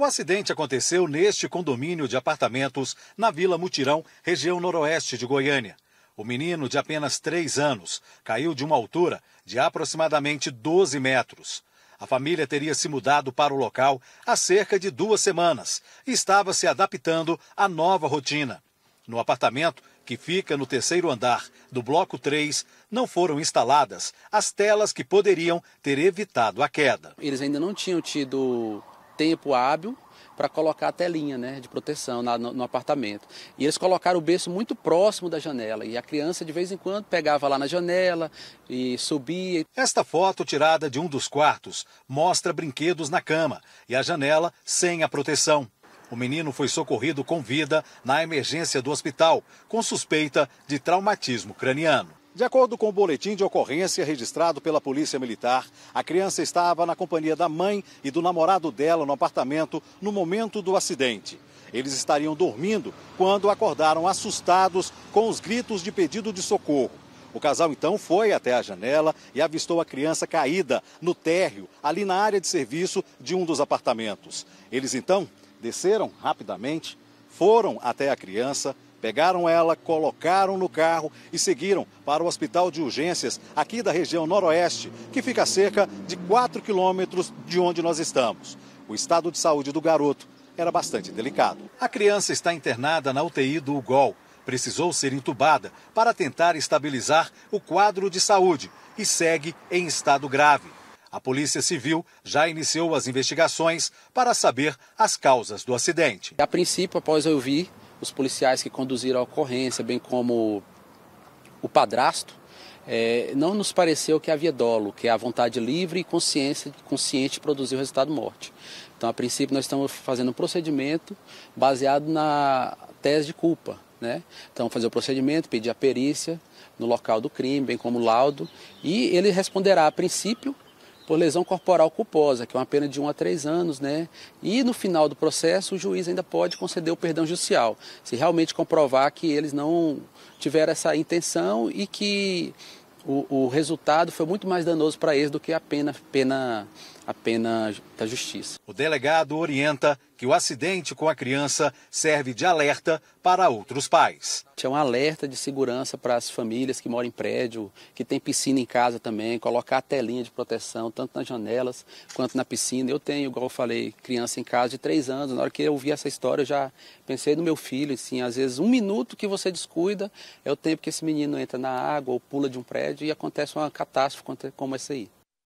O acidente aconteceu neste condomínio de apartamentos na Vila Mutirão, região noroeste de Goiânia. O menino, de apenas 3 anos, caiu de uma altura de aproximadamente 12 metros. A família teria se mudado para o local há cerca de duas semanas e estava se adaptando à nova rotina. No apartamento, que fica no terceiro andar do bloco 3, não foram instaladas as telas que poderiam ter evitado a queda. Eles ainda não tinham tido tempo hábil para colocar a telinha né, de proteção na, no, no, apartamento. E eles colocaram o berço muito próximo da janela e a criança de vez em quando pegava lá na janela e subia. Esta foto tirada de um dos quartos mostra brinquedos na cama e a janela sem a proteção. O menino foi socorrido com vida na emergência do hospital, com suspeita de traumatismo craniano. De acordo com o boletim de ocorrência registrado pela Polícia Militar, a criança estava na companhia da mãe e do namorado dela no apartamento no momento do acidente. Eles estariam dormindo quando acordaram assustados com os gritos de pedido de socorro. O casal então foi até a janela e avistou a criança caída no térreo, ali na área de serviço de um dos apartamentos. Eles então desceram rapidamente, foram até a criança, Pegaram ela, colocaram no carro e seguiram para o Hospital de Urgências aqui da região noroeste, que fica a cerca de 4 quilômetros de onde nós estamos. O estado de saúde do garoto era bastante delicado. A criança está internada na UTI do UGOL. Precisou ser entubada para tentar estabilizar o quadro de saúde e segue em estado grave. A Polícia Civil já iniciou as investigações para saber as causas do acidente. A princípio, após ouvir os policiais que conduziram a ocorrência, bem como o padrasto, é, não nos pareceu que havia dolo, que a vontade livre e consciência, consciente produziu o resultado morte. Então, a princípio, nós estamos fazendo um procedimento baseado na tese de culpa. Né? Então, fazer o procedimento, pedir a perícia no local do crime, bem como o laudo, e ele responderá a princípio por lesão corporal culposa, que é uma pena de 1 a 3 anos, né? E no final do processo, o juiz ainda pode conceder o perdão judicial, se realmente comprovar que eles não tiveram essa intenção e que o, o resultado foi muito mais danoso para eles do que a pena, pena a pena da justiça. O delegado orienta que o acidente com a criança serve de alerta para outros pais. É um alerta de segurança para as famílias que moram em prédio, que tem piscina em casa também, colocar a telinha de proteção, tanto nas janelas quanto na piscina. Eu tenho, igual eu falei, criança em casa de três anos. Na hora que eu ouvi essa história, eu já pensei no meu filho. Assim, às vezes, um minuto que você descuida é o tempo que esse menino entra na água ou pula de um prédio e acontece uma catástrofe como essa aí.